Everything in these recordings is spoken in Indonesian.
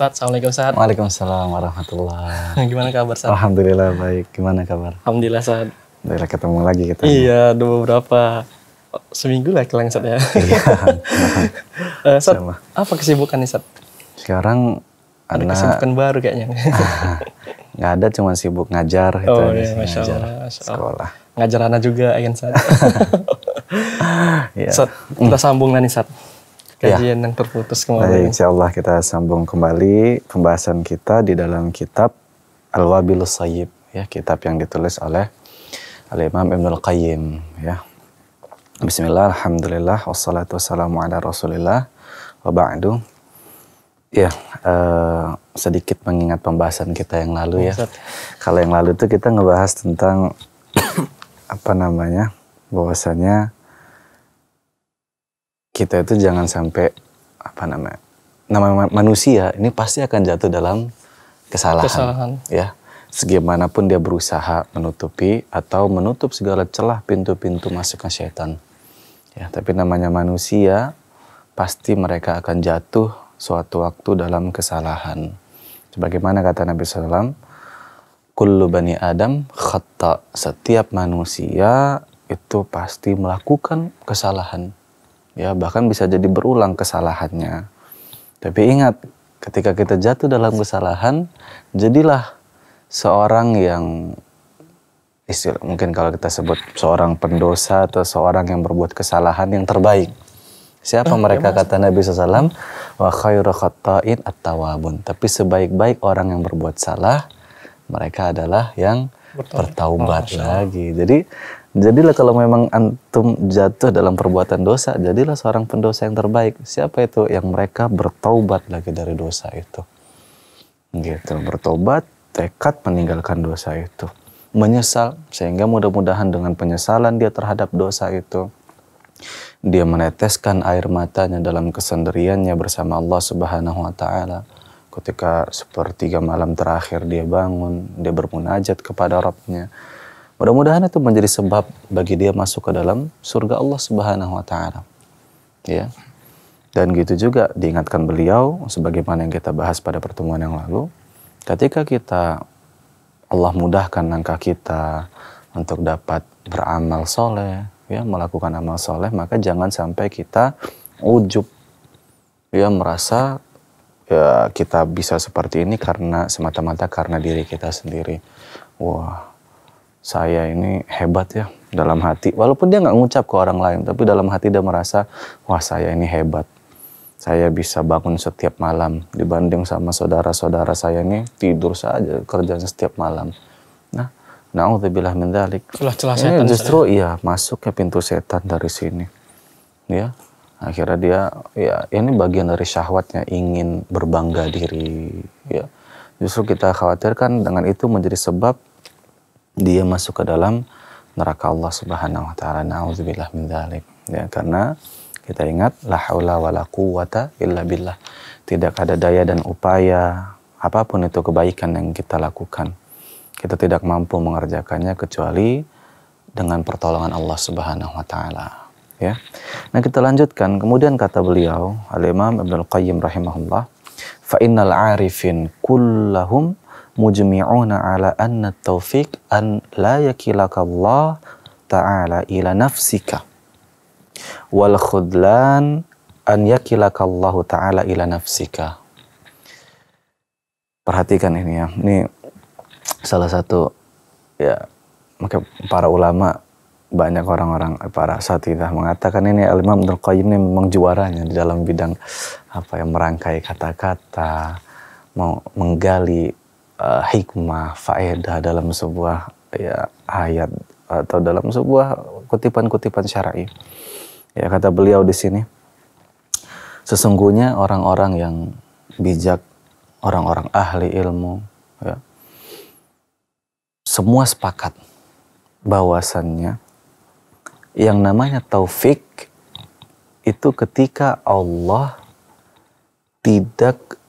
Ustadz. Assalamualaikum Ustadz. Waalaikumsalam warahmatullah. Gimana kabar Ustadz? Alhamdulillah baik. Gimana kabar? Alhamdulillah Ustadz. Alhamdulillah ketemu lagi kita. Iya, ada beberapa seminggu lah kelang Ustadz ya. Iya. uh, apa kesibukan nih Ustadz? Sekarang ada anak... kesibukan baru kayaknya. Gak ada, cuma sibuk ngajar. Gitu oh iya, Masya ngajar Masya Allah. Sekolah. Ngajar anak juga, ya, kan Ustadz. Iya. Ustadz, kita sambung lah nih Ustadz Ya. kajian ya. yang terputus kemarin. Baik, insya Allah kita sambung kembali pembahasan kita di dalam kitab al wabil Sayyib, ya, kitab yang ditulis oleh Al-Imam Ibn Al-Qayyim. Ya. Bismillah, Alhamdulillah, wassalatu wassalamu ala rasulillah, wa ba'du. Ya, uh, sedikit mengingat pembahasan kita yang lalu ya. Kalau yang lalu itu kita ngebahas tentang apa namanya, bahwasanya kita itu jangan sampai apa namanya nama manusia ini pasti akan jatuh dalam kesalahan, kesalahan. ya segimanapun dia berusaha menutupi atau menutup segala celah pintu-pintu masuknya setan ya tapi namanya manusia pasti mereka akan jatuh suatu waktu dalam kesalahan sebagaimana kata Nabi SAW kullu bani adam khata setiap manusia itu pasti melakukan kesalahan ya bahkan bisa jadi berulang kesalahannya. Tapi ingat, ketika kita jatuh dalam kesalahan, jadilah seorang yang istilah mungkin kalau kita sebut seorang pendosa atau seorang yang berbuat kesalahan yang terbaik. Siapa eh, mereka ya kata Nabi SAW? Wa khairu khatta'in at-tawabun. Tapi sebaik-baik orang yang berbuat salah, mereka adalah yang bertaubat lagi. Jadi Jadilah kalau memang antum jatuh dalam perbuatan dosa, jadilah seorang pendosa yang terbaik. Siapa itu yang mereka bertobat lagi dari dosa itu? Gitu, bertobat, tekad meninggalkan dosa itu. Menyesal, sehingga mudah-mudahan dengan penyesalan dia terhadap dosa itu, dia meneteskan air matanya dalam kesendiriannya bersama Allah Subhanahu wa taala. Ketika sepertiga malam terakhir dia bangun, dia bermunajat kepada Rabbnya. Mudah-mudahan itu menjadi sebab bagi dia masuk ke dalam surga Allah Subhanahu wa taala. Ya. Dan gitu juga diingatkan beliau sebagaimana yang kita bahas pada pertemuan yang lalu, ketika kita Allah mudahkan langkah kita untuk dapat beramal soleh, ya melakukan amal soleh, maka jangan sampai kita ujub, ya merasa ya, kita bisa seperti ini karena semata-mata karena diri kita sendiri. Wah, saya ini hebat ya dalam hati. Walaupun dia nggak ngucap ke orang lain, tapi dalam hati dia merasa, wah saya ini hebat. Saya bisa bangun setiap malam dibanding sama saudara-saudara saya ini tidur saja kerjanya setiap malam. Nah, naudzubillah min dzalik. celah Justru saya. iya masuk ke pintu setan dari sini. Ya, akhirnya dia ya ini bagian dari syahwatnya ingin berbangga diri ya. Justru kita khawatirkan dengan itu menjadi sebab dia masuk ke dalam neraka Allah Subhanahu wa taala. Nauzubillah min dzalik. Ya, karena kita ingat la haula wala quwata illa billah. Tidak ada daya dan upaya apapun itu kebaikan yang kita lakukan. Kita tidak mampu mengerjakannya kecuali dengan pertolongan Allah Subhanahu wa taala. Ya. Nah, kita lanjutkan. Kemudian kata beliau, Al-Imam Ibnu Al-Qayyim rahimahullah, fa innal arifin kullahum mujmi'una ala anna taufiq an la yakilakallah ta'ala ila nafsika wal khudlan an yakilakallahu ta'ala ila nafsika perhatikan ini ya ini salah satu ya maka para ulama banyak orang-orang para satidah mengatakan ini Al-Imam Ibnu Qayyim ini memang juaranya di dalam bidang apa ya merangkai kata-kata mau menggali uh, hikmah, faedah dalam sebuah ya ayat atau dalam sebuah kutipan-kutipan syar'i. Ya kata beliau di sini, sesungguhnya orang-orang yang bijak, orang-orang ahli ilmu, ya, semua sepakat bahwasannya yang namanya taufik itu ketika Allah tidak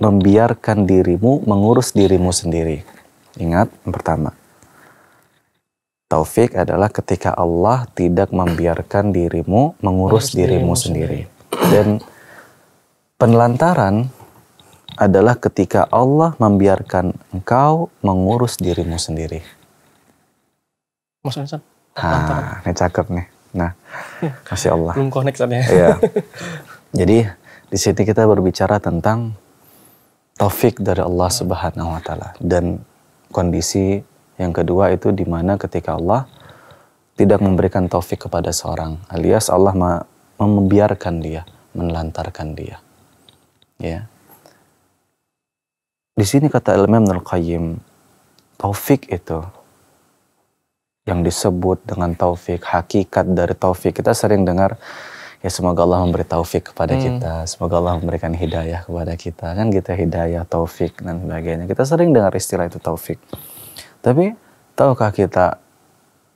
membiarkan dirimu mengurus dirimu sendiri. Ingat, yang pertama. Taufik adalah ketika Allah tidak membiarkan dirimu mengurus dirimu, sendiri. Dan penelantaran adalah ketika Allah membiarkan engkau mengurus dirimu sendiri. Mas Ansan. Nah, ini cakep nih. Nah, kasih iya. Allah. Belum connect ya. Iya. Jadi, di sini kita berbicara tentang taufik dari Allah Subhanahu wa taala dan kondisi yang kedua itu di mana ketika Allah tidak memberikan taufik kepada seorang alias Allah membiarkan dia, menelantarkan dia. Ya. Di sini kata Imam Al-Qayyim, taufik itu yang disebut dengan taufik, hakikat dari taufik. Kita sering dengar ya semoga Allah memberi taufik kepada hmm. kita, semoga Allah memberikan hidayah kepada kita, kan kita gitu, hidayah, taufik dan sebagainya. Kita sering dengar istilah itu taufik. Tapi tahukah kita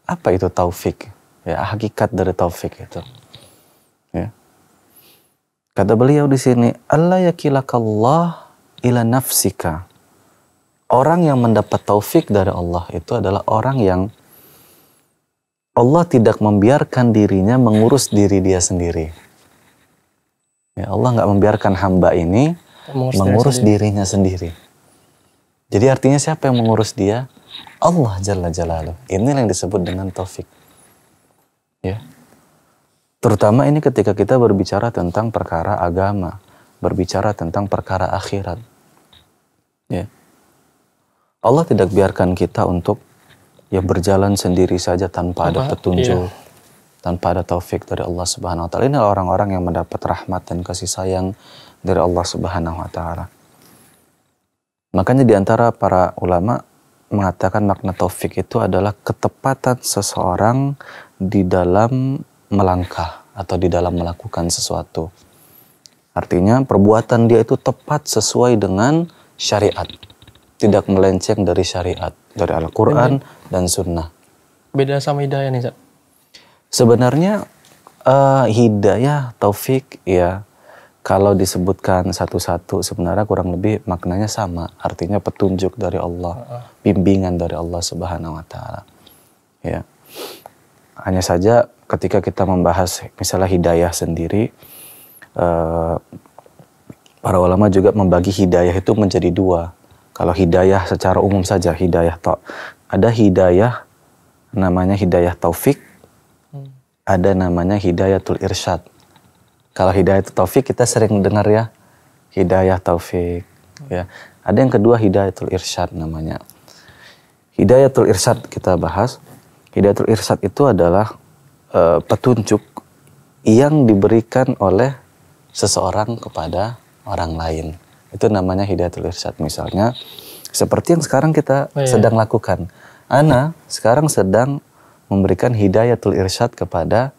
apa itu taufik? Ya, hakikat dari taufik itu. Ya. Kata beliau di sini, Allah yakilakallah ila nafsika. Orang yang mendapat taufik dari Allah itu adalah orang yang Allah tidak membiarkan dirinya mengurus diri dia sendiri. Ya Allah nggak membiarkan hamba ini mengurus, mengurus diri dirinya sendiri. Jadi artinya siapa yang mengurus dia? Allah Jalla Jalalu. Ini yang disebut dengan taufik. Ya. Terutama ini ketika kita berbicara tentang perkara agama, berbicara tentang perkara akhirat. Ya. Allah tidak biarkan kita untuk ya berjalan sendiri saja tanpa ada petunjuk, iya. tanpa ada taufik dari Allah Subhanahu wa taala. Ini orang-orang yang mendapat rahmat dan kasih sayang dari Allah Subhanahu wa taala. Makanya di antara para ulama mengatakan makna taufik itu adalah ketepatan seseorang di dalam melangkah atau di dalam melakukan sesuatu. Artinya perbuatan dia itu tepat sesuai dengan syariat tidak melenceng dari syariat, dari Al-Quran dan Sunnah. Beda sama hidayah nih, Zat. Sebenarnya uh, hidayah, taufik, ya kalau disebutkan satu-satu sebenarnya kurang lebih maknanya sama. Artinya petunjuk dari Allah, bimbingan dari Allah Subhanahu Wa Taala. Ya, hanya saja ketika kita membahas misalnya hidayah sendiri, uh, para ulama juga membagi hidayah itu menjadi dua kalau hidayah secara umum saja hidayah tak ada hidayah namanya hidayah taufik, hmm. ada namanya hidayah hidayatul irsyad. Kalau hidayah taufik kita sering dengar ya hidayah taufik ya. Ada yang kedua hidayah hidayatul irsyad namanya. hidayah Hidayatul irsyad kita bahas. hidayah Hidayatul irsyad itu adalah e, petunjuk yang diberikan oleh seseorang kepada orang lain. Itu namanya hidayatul irsyad misalnya. Seperti yang sekarang kita oh, iya. sedang lakukan. Ana sekarang sedang memberikan hidayatul irsyad kepada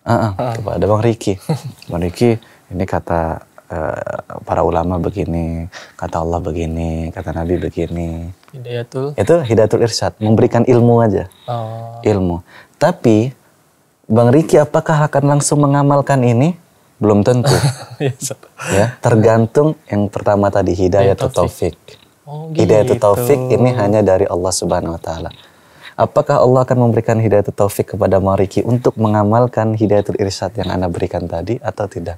Uh, uh, kepada Bang Riki. Bang Riki, ini kata uh, para ulama begini, kata Allah begini, kata Nabi begini. Hidayatul. Itu hidayatul irsyad, memberikan ilmu aja. Oh. Ilmu. Tapi Bang Riki apakah akan langsung mengamalkan ini? Belum tentu. Iya, ya, tergantung yang pertama tadi hidayah iya, atau taufik. Oh, hidayah atau gitu. taufik ini hanya dari Allah Subhanahu wa taala. Apakah Allah akan memberikan hidayah atau taufik kepada Mariki untuk mengamalkan hidayah atau irsyad yang Anda berikan tadi atau tidak?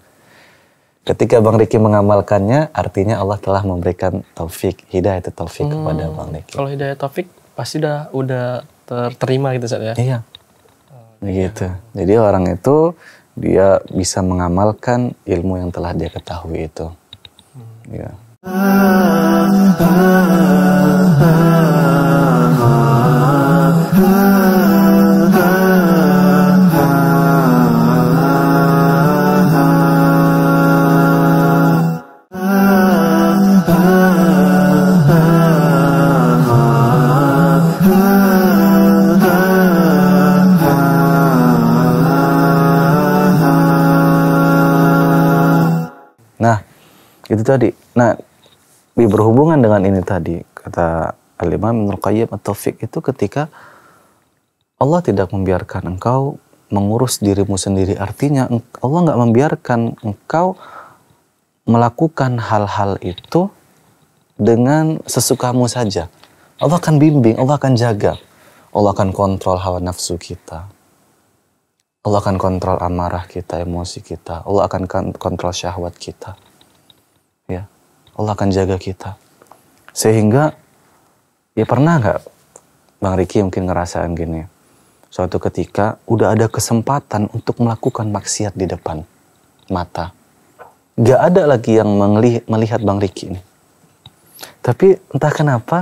Ketika Bang Riki mengamalkannya, artinya Allah telah memberikan taufik, hidayah atau taufik hmm, kepada Bang Riki. Kalau hidayah taufik pasti udah udah terima gitu saat ya. Iya. Oh, iya. gitu. Jadi orang itu dia bisa mengamalkan ilmu yang telah dia ketahui itu. Hmm. Ya. itu tadi. Nah, berhubungan dengan ini tadi kata Al-Imam Ibn Qayyim At-Taufik itu ketika Allah tidak membiarkan engkau mengurus dirimu sendiri artinya Allah nggak membiarkan engkau melakukan hal-hal itu dengan sesukamu saja. Allah akan bimbing, Allah akan jaga. Allah akan kontrol hawa nafsu kita. Allah akan kontrol amarah kita, emosi kita. Allah akan kan-, kontrol syahwat kita. Allah akan jaga kita. Sehingga ya pernah nggak Bang Riki mungkin ngerasain gini. Suatu ketika udah ada kesempatan untuk melakukan maksiat di depan mata. Gak ada lagi yang melihat Bang Riki ini. Tapi entah kenapa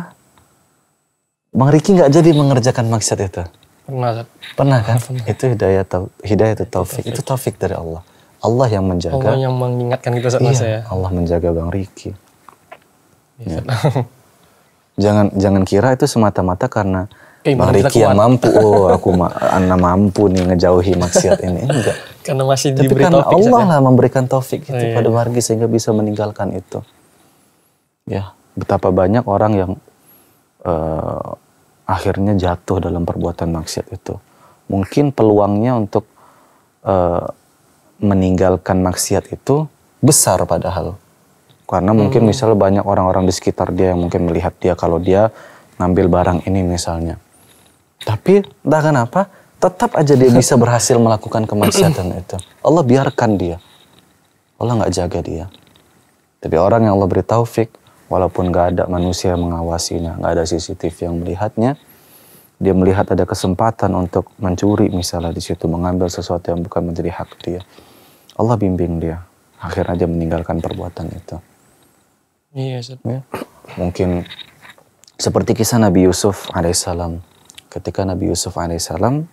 Bang Riki gak jadi mengerjakan maksiat itu. Pernah, pernah kan? Pernah. Itu hidayah tau, hidayah itu taufik. Itu taufik dari Allah. Allah yang menjaga. Allah yang mengingatkan kita gitu, saat iya, masa ya. Allah menjaga Bang Riki. Ya. ya. jangan jangan kira itu semata-mata karena eh, Bang Riki yang mampu. Oh, aku ma Anda mampu nih ngejauhi maksiat ini. Enggak. Karena masih Tapi diberi karena taufik. Allah ya? lah memberikan taufik itu oh, iya. pada Bang Riki sehingga bisa meninggalkan itu. Ya, betapa banyak orang yang uh, akhirnya jatuh dalam perbuatan maksiat itu. Mungkin peluangnya untuk uh, meninggalkan maksiat itu besar padahal. Karena mungkin hmm. misalnya banyak orang-orang di sekitar dia yang mungkin melihat dia kalau dia ngambil barang ini misalnya. Tapi entah kenapa tetap aja dia bisa berhasil melakukan kemaksiatan itu. Allah biarkan dia. Allah nggak jaga dia. Tapi orang yang Allah beri taufik, walaupun nggak ada manusia yang mengawasinya, nggak ada CCTV yang melihatnya, dia melihat ada kesempatan untuk mencuri misalnya di situ mengambil sesuatu yang bukan menjadi hak dia. Allah bimbing dia akhirnya dia meninggalkan perbuatan itu. Iya, Ya. Mungkin seperti kisah Nabi Yusuf alaihissalam. Ketika Nabi Yusuf alaihissalam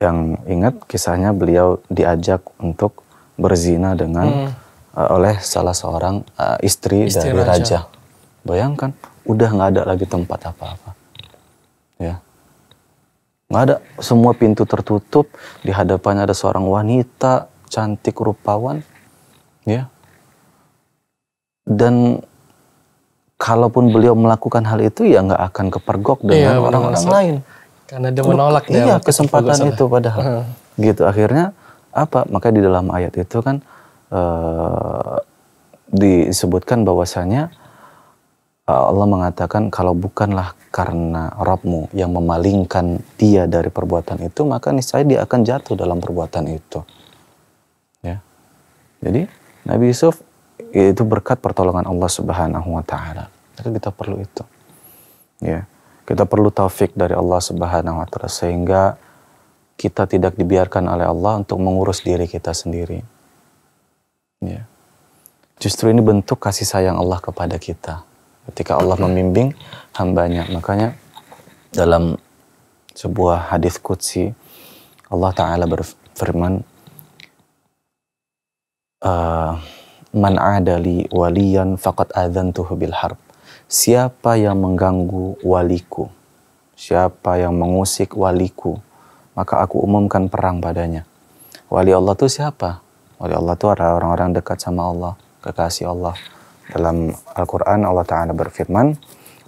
yang ingat kisahnya beliau diajak untuk berzina dengan hmm. uh, oleh salah seorang uh, istri, istri dari raja. raja. Bayangkan, udah nggak ada lagi tempat apa-apa. Ya, Nggak ada, semua pintu tertutup, di hadapannya ada seorang wanita cantik rupawan, ya. Dan kalaupun beliau melakukan hal itu ya nggak akan kepergok iya, dengan orang-orang lain. Karena dia menolak Iya, kesempatan itu padahal. Gitu akhirnya apa? Makanya di dalam ayat itu kan uh, disebutkan bahwasanya Eh, Allah mengatakan kalau bukanlah karena Rabbmu yang memalingkan dia dari perbuatan itu maka niscaya dia akan jatuh dalam perbuatan itu ya jadi Nabi Yusuf itu berkat pertolongan Allah Subhanahu wa taala itu kita perlu itu ya kita perlu taufik dari Allah Subhanahu wa taala sehingga kita tidak dibiarkan oleh Allah untuk mengurus diri kita sendiri ya justru ini bentuk kasih sayang Allah kepada kita ketika Allah membimbing hambanya. Makanya dalam sebuah hadis kutsi Allah Ta'ala berfirman uh, Man adali waliyan faqad adhantuhu bil harb Siapa yang mengganggu waliku Siapa yang mengusik waliku Maka aku umumkan perang padanya Wali Allah itu siapa? Wali Allah itu adalah orang-orang dekat sama Allah Kekasih Allah dalam Al-Quran Allah Ta'ala berfirman,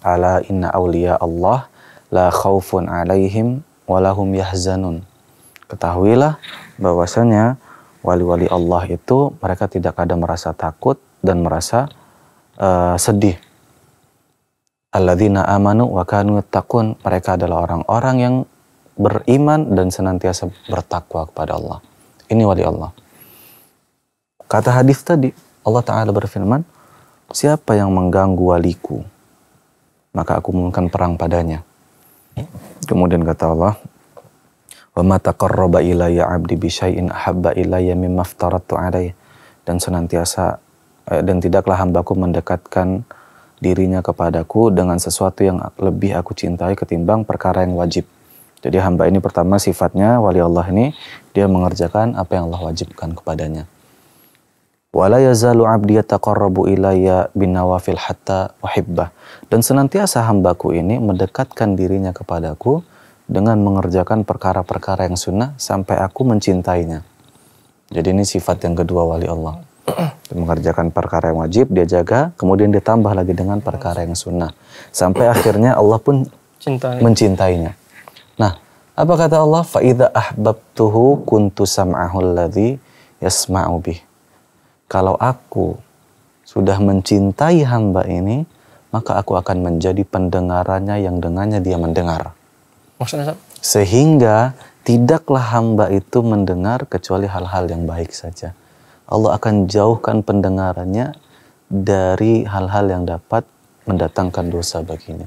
Ala inna awliya Allah la khawfun alaihim walahum yahzanun. Ketahuilah bahwasanya wali-wali Allah itu mereka tidak ada merasa takut dan merasa uh, sedih. Alladzina amanu wa kanu takun. Mereka adalah orang-orang yang beriman dan senantiasa bertakwa kepada Allah. Ini wali Allah. Kata hadis tadi, Allah Ta'ala berfirman, Siapa yang mengganggu waliku? Maka aku mengumumkan perang padanya. Kemudian kata Allah, "Wa ma taqarraba ilayya 'abdi bi syai'in ahabba ilayya mimma aftaratu 'alayhi." Dan senantiasa eh, dan tidaklah hambaku mendekatkan dirinya kepadaku dengan sesuatu yang lebih aku cintai ketimbang perkara yang wajib. Jadi hamba ini pertama sifatnya wali Allah ini dia mengerjakan apa yang Allah wajibkan kepadanya wala yazalu abdi yataqarrabu ilayya bin hatta uhibbah. Dan senantiasa hambaku ini mendekatkan dirinya kepadaku dengan mengerjakan perkara-perkara yang sunnah sampai aku mencintainya. Jadi ini sifat yang kedua wali Allah. mengerjakan perkara yang wajib dia jaga, kemudian ditambah lagi dengan perkara yang sunnah. Sampai akhirnya Allah pun Cintai. mencintainya. Nah, apa kata Allah? Fa'idha ahbabtuhu kuntu sam'ahu kalau aku sudah mencintai hamba ini, maka aku akan menjadi pendengarannya yang dengannya dia mendengar. Maksudnya? Sehingga tidaklah hamba itu mendengar kecuali hal-hal yang baik saja. Allah akan jauhkan pendengarannya dari hal-hal yang dapat mendatangkan dosa baginya.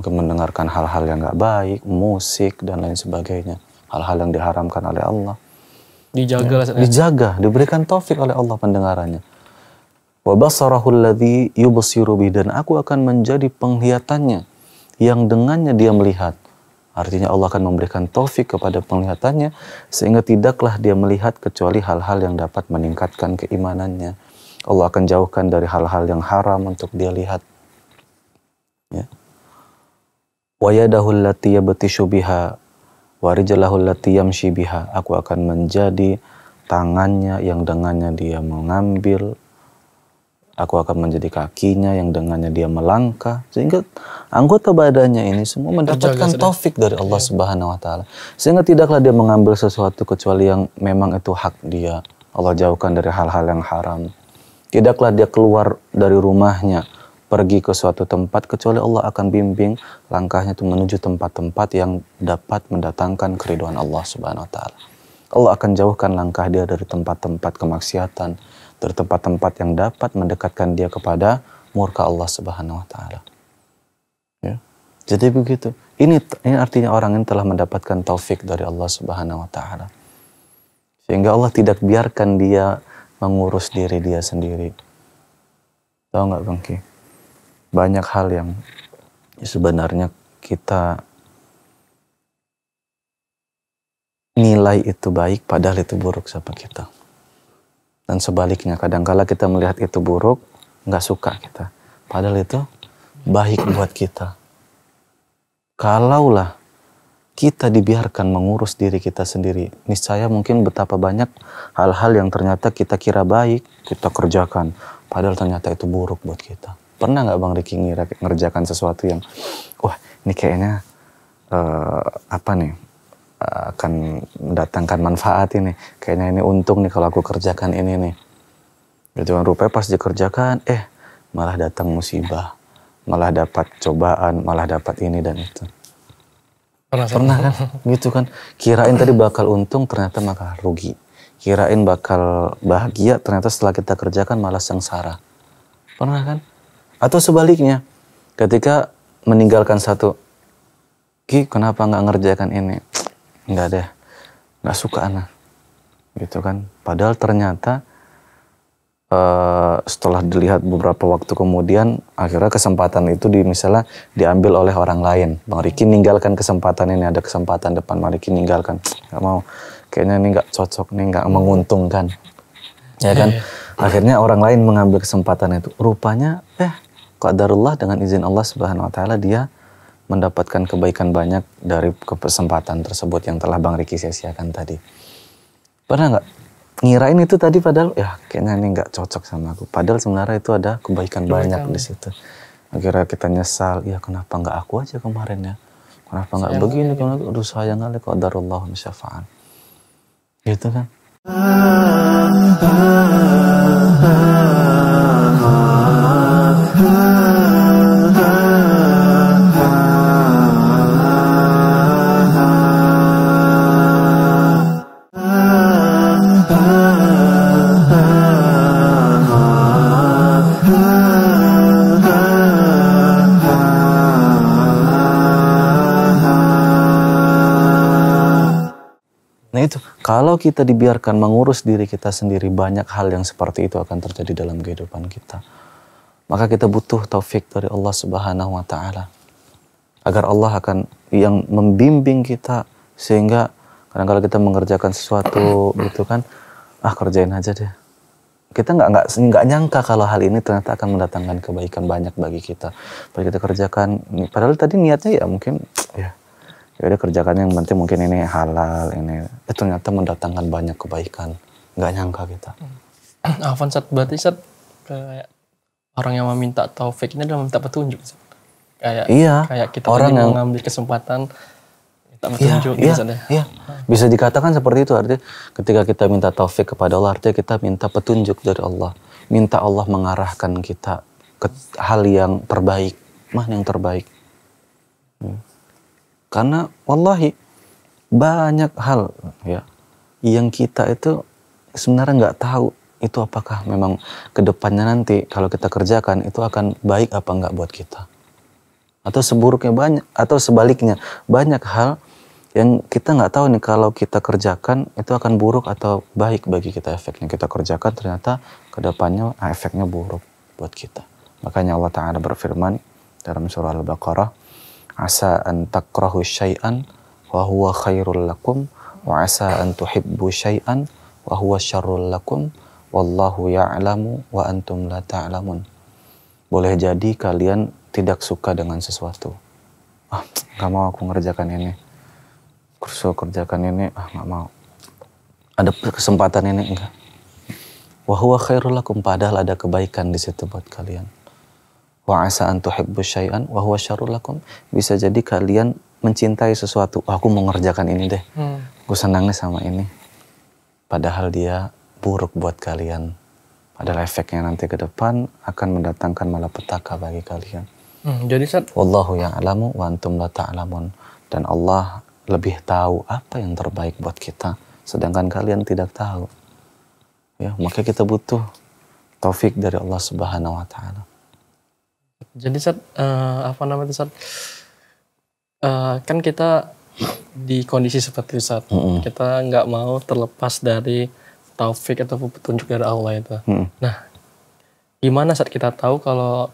Mungkin hmm. mendengarkan hal-hal yang gak baik, musik dan lain sebagainya. Hal-hal yang diharamkan oleh Allah. Dijaga ya. Dijaga, diberikan taufik oleh Allah pendengarannya. dan aku akan menjadi penglihatannya yang dengannya dia melihat. Artinya Allah akan memberikan taufik kepada penglihatannya sehingga tidaklah dia melihat kecuali hal-hal yang dapat meningkatkan keimanannya. Allah akan jauhkan dari hal-hal yang haram untuk dia lihat. Ya. Wa yadahu allati yabtishu biha warijlahul lati yamshi aku akan menjadi tangannya yang dengannya dia mengambil aku akan menjadi kakinya yang dengannya dia melangkah sehingga anggota badannya ini semua mendapatkan taufik dari Allah iya. Subhanahu wa taala sehingga tidaklah dia mengambil sesuatu kecuali yang memang itu hak dia Allah jauhkan dari hal-hal yang haram tidaklah dia keluar dari rumahnya pergi ke suatu tempat kecuali Allah akan bimbing langkahnya itu menuju tempat-tempat yang dapat mendatangkan keriduan Allah Subhanahu wa taala. Allah akan jauhkan langkah dia dari tempat-tempat kemaksiatan, dari tempat-tempat yang dapat mendekatkan dia kepada murka Allah Subhanahu wa taala. Ya. Jadi begitu. Ini ini artinya orang yang telah mendapatkan taufik dari Allah Subhanahu wa taala. Sehingga Allah tidak biarkan dia mengurus diri dia sendiri. Tahu nggak Bang Ki? banyak hal yang sebenarnya kita nilai itu baik padahal itu buruk sama kita. Dan sebaliknya, kadangkala kita melihat itu buruk, nggak suka kita. Padahal itu baik buat kita. Kalaulah kita dibiarkan mengurus diri kita sendiri, niscaya mungkin betapa banyak hal-hal yang ternyata kita kira baik, kita kerjakan. Padahal ternyata itu buruk buat kita. Pernah nggak Bang Ricky ngira ngerjakan sesuatu yang, wah ini kayaknya uh, apa nih, eh, akan mendatangkan manfaat ini. Kayaknya ini untung nih kalau aku kerjakan ini nih. Tujuan gitu rupanya pas dikerjakan, eh malah datang musibah. Malah dapat cobaan, malah dapat ini dan itu. Pernah, Pernah kan? Gitu kan. Kirain tadi bakal untung, ternyata malah rugi kirain bakal bahagia ternyata setelah kita kerjakan malah sengsara pernah kan atau sebaliknya, ketika meninggalkan satu, Ki kenapa nggak ngerjakan ini? Nggak deh, nggak suka anak. Gitu kan. Padahal ternyata uh, setelah dilihat beberapa waktu kemudian, akhirnya kesempatan itu di, misalnya diambil oleh orang lain. Bang Riki ninggalkan kesempatan ini, ada kesempatan depan, Bang Riki ninggalkan. Nggak mau, kayaknya ini nggak cocok, ini nggak menguntungkan. Ya kan? Iya, iya. Akhirnya orang lain mengambil kesempatan itu. Rupanya qadarullah dengan izin Allah Subhanahu wa taala dia mendapatkan kebaikan banyak dari kesempatan tersebut yang telah Bang Riki sia-siakan tadi. Pernah nggak ngirain itu tadi padahal ya kayaknya ini nggak cocok sama aku. Padahal sebenarnya itu ada kebaikan, kebaikan banyak di situ. Akhirnya kita nyesal, ya kenapa nggak aku aja kemarin ya? Kenapa nggak begini? Kenapa? Aduh sayang kali kok darullah misyafa'an. Gitu kan. Ah. Kalau kita dibiarkan mengurus diri kita sendiri, banyak hal yang seperti itu akan terjadi dalam kehidupan kita. Maka kita butuh taufik dari Allah Subhanahu wa taala. Agar Allah akan yang membimbing kita sehingga kadang kalau kita mengerjakan sesuatu gitu kan, ah kerjain aja deh. Kita nggak nggak nggak nyangka kalau hal ini ternyata akan mendatangkan kebaikan banyak bagi kita. Padahal kita kerjakan, padahal tadi niatnya ya mungkin ya ya udah kerjakan yang penting mungkin ini halal ini eh, ternyata mendatangkan banyak kebaikan nggak nyangka kita hmm. saat berarti saat kayak orang yang meminta taufik ini adalah minta petunjuk kayak iya, kayak kita orang yang mengambil kesempatan iya, iya, iya. bisa dikatakan seperti itu artinya ketika kita minta taufik kepada Allah artinya kita minta petunjuk dari Allah minta Allah mengarahkan kita ke hal yang terbaik mana yang terbaik hmm. Karena wallahi banyak hal ya yang kita itu sebenarnya nggak tahu itu apakah memang kedepannya nanti kalau kita kerjakan itu akan baik apa nggak buat kita atau seburuknya banyak atau sebaliknya banyak hal yang kita nggak tahu nih kalau kita kerjakan itu akan buruk atau baik bagi kita efeknya kita kerjakan ternyata kedepannya ah, efeknya buruk buat kita makanya Allah Taala berfirman dalam surah Al-Baqarah asa an takrahu syai'an wa huwa khairul lakum wa asa an tuhibbu syai'an wa huwa syarrul lakum wallahu ya'lamu wa antum la ta'lamun. Boleh jadi kalian tidak suka dengan sesuatu. Ah, nggak mau aku ngerjakan ini. Kursus kerjakan ini, ah nggak mau. Ada kesempatan ini enggak. Wa huwa khairul lakum padahal ada kebaikan di situ buat kalian wa asa an tuhibbu syai'an wa huwa syarrul lakum. Bisa jadi kalian mencintai sesuatu. Oh, aku mau ngerjakan ini deh. Hmm. Gue senangnya sama ini. Padahal dia buruk buat kalian. Padahal efeknya nanti ke depan akan mendatangkan malapetaka bagi kalian. Hmm, jadi saat Wallahu yang alamu wa antum la ta'lamun. Dan Allah lebih tahu apa yang terbaik buat kita. Sedangkan kalian tidak tahu. Ya, maka kita butuh taufik dari Allah Subhanahu wa taala. Jadi saat uh, eh, apa namanya saat uh, eh, kan kita di kondisi seperti saat mm -hmm. kita nggak mau terlepas dari taufik atau petunjuk dari Allah itu. Mm. Nah, gimana saat kita tahu kalau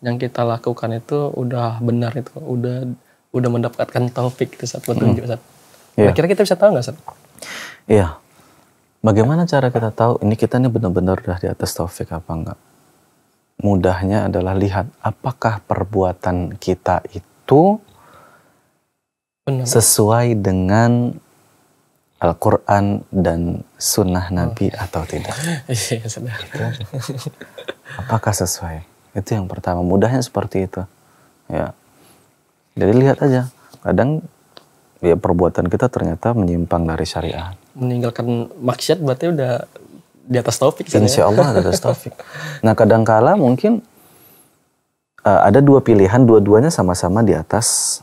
yang kita lakukan itu udah benar itu, udah udah mendapatkan taufik itu saat petunjuk mm. saat. Yeah. kira kita bisa tahu nggak saat? Iya. Yeah. Bagaimana cara kita tahu ini kita ini benar-benar udah di atas taufik apa enggak? mudahnya adalah lihat apakah perbuatan kita itu Benar. sesuai dengan Al-Quran dan Sunnah Nabi oh. atau tidak. Iya, itu, Apakah sesuai? Itu yang pertama. Mudahnya seperti itu. Ya. Jadi lihat aja. Kadang ya perbuatan kita ternyata menyimpang dari syariat. Meninggalkan maksiat berarti udah di atas taufik sih. Ya. Insya Allah di atas taufik. nah kadangkala mungkin uh, ada dua pilihan, dua-duanya sama-sama di atas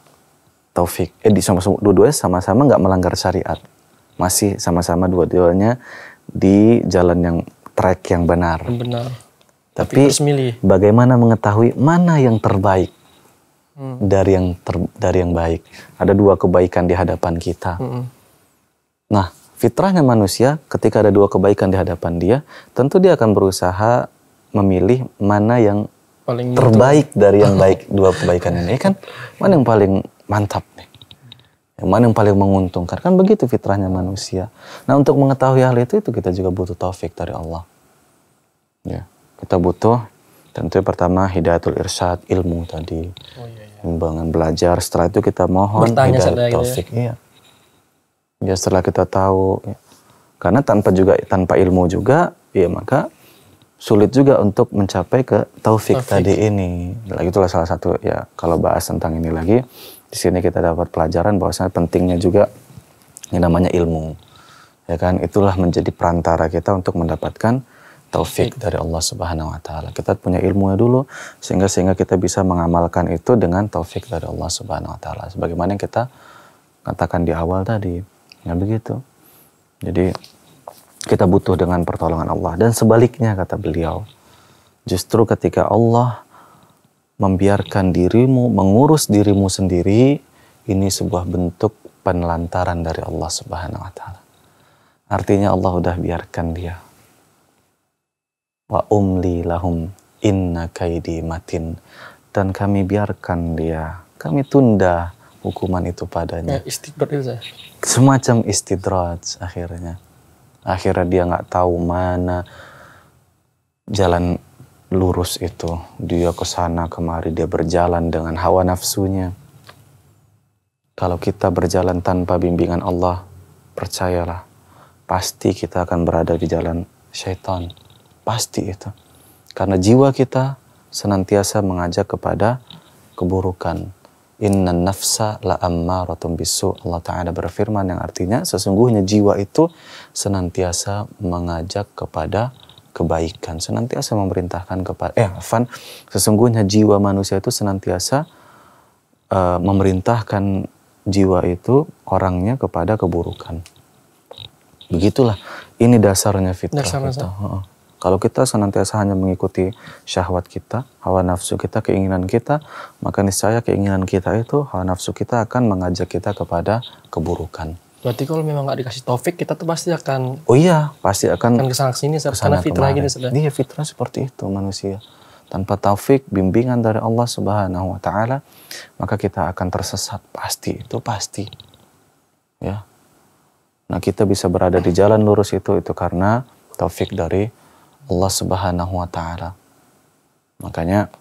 taufik. Eh di sama, -sama dua-duanya sama-sama nggak melanggar syariat. Masih sama-sama dua-duanya di jalan yang track yang benar. Benar. Tapi, Tapi milih. bagaimana mengetahui mana yang terbaik? hmm. dari yang ter, dari yang baik. Ada dua kebaikan di hadapan kita. Hmm. Nah, fitrahnya manusia ketika ada dua kebaikan di hadapan dia, tentu dia akan berusaha memilih mana yang paling gitu. terbaik itu. dari yang baik dua kebaikan ini kan mana yang paling mantap nih yang mana yang paling menguntungkan kan begitu fitrahnya manusia nah untuk mengetahui hal itu itu kita juga butuh taufik dari Allah ya kita butuh tentu pertama hidayatul irsyad ilmu tadi oh, iya, iya. belajar setelah itu kita mohon Bertanya gitu ya. taufik iya ya setelah kita tahu ya. karena tanpa juga tanpa ilmu juga ya maka sulit juga untuk mencapai ke taufik, taufik. tadi ini lagi nah, itulah salah satu ya kalau bahas tentang ini lagi di sini kita dapat pelajaran bahwasanya pentingnya juga yang namanya ilmu ya kan itulah menjadi perantara kita untuk mendapatkan taufik dari Allah Subhanahu wa taala. Kita punya ilmunya dulu sehingga sehingga kita bisa mengamalkan itu dengan taufik dari Allah Subhanahu wa taala. Sebagaimana yang kita katakan di awal tadi. Ya begitu. Jadi kita butuh dengan pertolongan Allah dan sebaliknya kata beliau. Justru ketika Allah membiarkan dirimu mengurus dirimu sendiri ini sebuah bentuk penelantaran dari Allah Subhanahu wa taala. Artinya Allah sudah biarkan dia. Wa umli lahum inna kaidi matin dan kami biarkan dia. Kami tunda hukuman itu padanya. Ya, istidrat itu saya. Semacam istidrat akhirnya. Akhirnya dia nggak tahu mana jalan lurus itu. Dia ke sana kemari, dia berjalan dengan hawa nafsunya. Kalau kita berjalan tanpa bimbingan Allah, percayalah, pasti kita akan berada di jalan syaitan. Pasti itu. Karena jiwa kita senantiasa mengajak kepada keburukan Inna nafsa la ammaratun bisu. Allah Ta'ala berfirman yang artinya sesungguhnya jiwa itu senantiasa mengajak kepada kebaikan. Senantiasa memerintahkan kepada, eh afan, sesungguhnya jiwa manusia itu senantiasa uh, memerintahkan jiwa itu orangnya kepada keburukan. Begitulah, ini dasarnya fitrah. Dasar kita. Kalau kita senantiasa hanya mengikuti syahwat kita, hawa nafsu kita, keinginan kita, maka niscaya keinginan kita itu, hawa nafsu kita akan mengajak kita kepada keburukan. Berarti kalau memang nggak dikasih taufik, kita tuh pasti akan Oh iya, pasti akan akan kesana sini karena fitrah kemarin. gini gitu, sudah. Iya, fitrah seperti itu manusia. Tanpa taufik, bimbingan dari Allah Subhanahu wa taala, maka kita akan tersesat pasti, itu pasti. Ya. Nah, kita bisa berada di jalan lurus itu itu karena taufik dari Allah Subhanahu wa taala. Makanya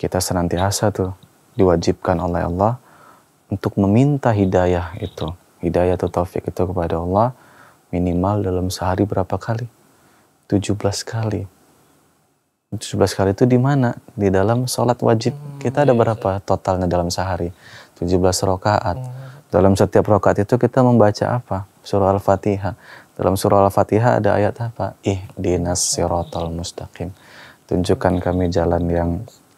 kita senantiasa tuh diwajibkan oleh Allah untuk meminta hidayah itu. Hidayah atau taufik itu kepada Allah minimal dalam sehari berapa kali? 17 kali. 17 kali itu di mana? Di dalam sholat wajib. Hmm, kita ada iya, berapa iya. totalnya dalam sehari? 17 rokaat. Hmm. Dalam setiap rokaat itu kita membaca apa? Surah Al-Fatihah. Dalam surah Al-Fatihah ada ayat apa? dinas sirotol mustaqim. Tunjukkan kami jalan yang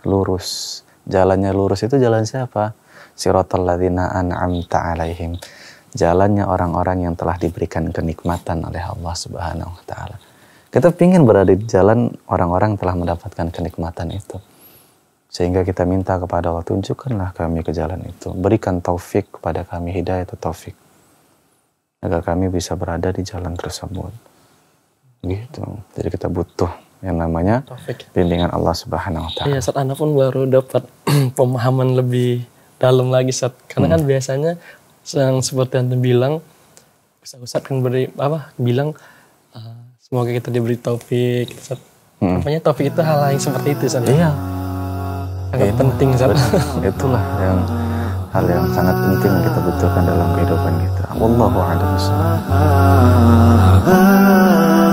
lurus. Jalannya lurus itu jalan siapa? Sirotol ladina an'amta alaihim. Jalannya orang-orang yang telah diberikan kenikmatan oleh Allah Subhanahu wa taala. Kita ingin berada di jalan orang-orang yang telah mendapatkan kenikmatan itu. Sehingga kita minta kepada Allah, tunjukkanlah kami ke jalan itu. Berikan taufik kepada kami, hidayah atau taufik agar kami bisa berada di jalan tersebut. Gitu. Jadi kita butuh yang namanya Taufik. bimbingan Allah Subhanahu wa taala. Iya, saat Anda pun baru dapat pemahaman lebih dalam lagi saat karena kan hmm. kan biasanya yang seperti Anda bilang bisa Ustaz kan beri apa bilang uh, semoga kita diberi taufik. Ustaz. Gitu, hmm. Apanya taufik itu hal yang seperti itu Ustaz. Iya. Sangat itu, iya. penting Ustaz. Itulah yang hal yang sangat penting yang kita butuhkan dalam kehidupan kita. Wallahu a'lam